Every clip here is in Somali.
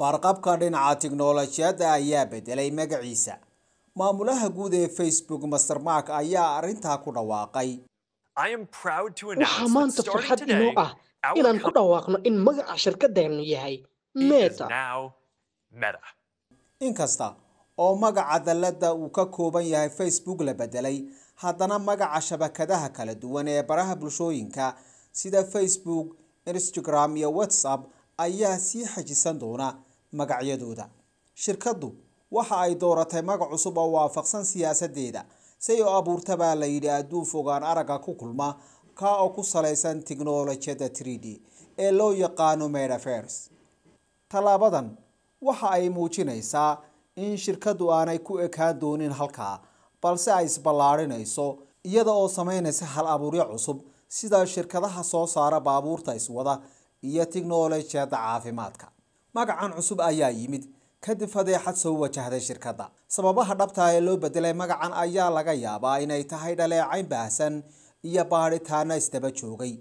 baarqabka dhinaca tiknolojiyadda ayaa bedelay magaciisa maamulaha guud ee facebook master mark ayaa arrintaa ku dhawaaqay waxaa maanta farxad inoo ah inaan ku dhawaaqno in magaca shirkadeennu yahay meta inkasta oo magaca dalladda uu ka kooban yahay facebook la bedelay haddana magaca shabakadaha kala duwan ee baraha bulshooyinka sida facebook instagram iyo whatsapp ayaa sii xajisan doona magacyadooda shirkaddu waxa ay dooratay magac cusub oo waafaqsan siyaasadeeda say oo abuurtabaa la yidhi adduun fogaan aragga ku kulma ka oo ku salaysan tiknolojiyadda trid ee loo yaqaano medafers tallaabadan waxa ay muujinaysaa in shirkaddu aanay ku ekaan doonin halkaa balse ay isballaadhinayso iyada oo samaynaysa hal abuuryo cusub sida shirkadaha soo saara baabuurta iswada iyo tiknolojiyadda caafimaadka magacan cusub ayaa yimid kadib fadeexad soo wajahday shirkadda sababaha dhabtaa ee loo bedelay magacan ayaa laga yaabaa inay tahay dhaleecayn baahsan iyo baadhitaana isdaba joogay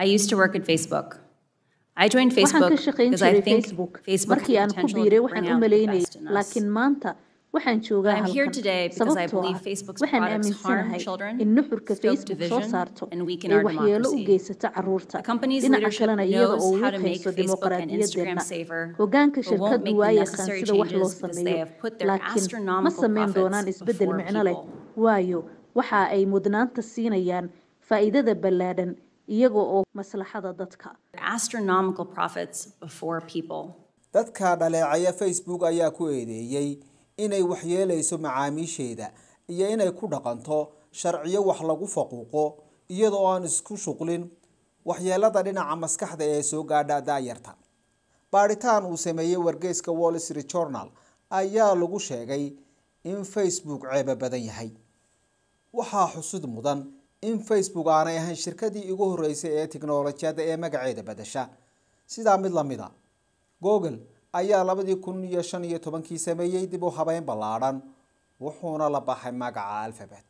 waxaan ka shaqayn jiray facebook markii aan ku biiray waxaan u malaynayay laakiin maanta waxaan joogaa halkan ah aaminsanahay in nuxurka facebook soo saarto ee waxyeelo u geysato caruurta dhinaca kalena iyada oo wiiqayso dimuqraadiyadeena hogaanka shirkadu waa yaqaan sida wax loo sameeyo laakiin ma samayn doonaan isbeddel micno leh waayo waxa ay mudnaanta siinayaan faa'iidada ballaadhan iyaga oo maslaxada dadka dadka dhaleecaya facebook ayaa ku eedeeyey inay waxyeelayso macaamiisheeda iyo inay ku dhaqanto sharciyo wax lagu faquuqo iyadoo aan isku shuqlin waxyeelada dhinaca maskaxda ee soo gaadha daayarta baadhitaan uu sameeyey wargeyska wall street journal ayaa lagu sheegay in facebook ceebo badan yahay waxaa xusud mudan in facebook aanay ahayn shirkadii igu horreysay ee tiknolojiyada ee magaceeda badasha sidaa mid a google ayaa labadii kun iyo shan iyo tobankii sameeyey dib u habeyn ballaadhan wuxuuna la baxay magaca alfabet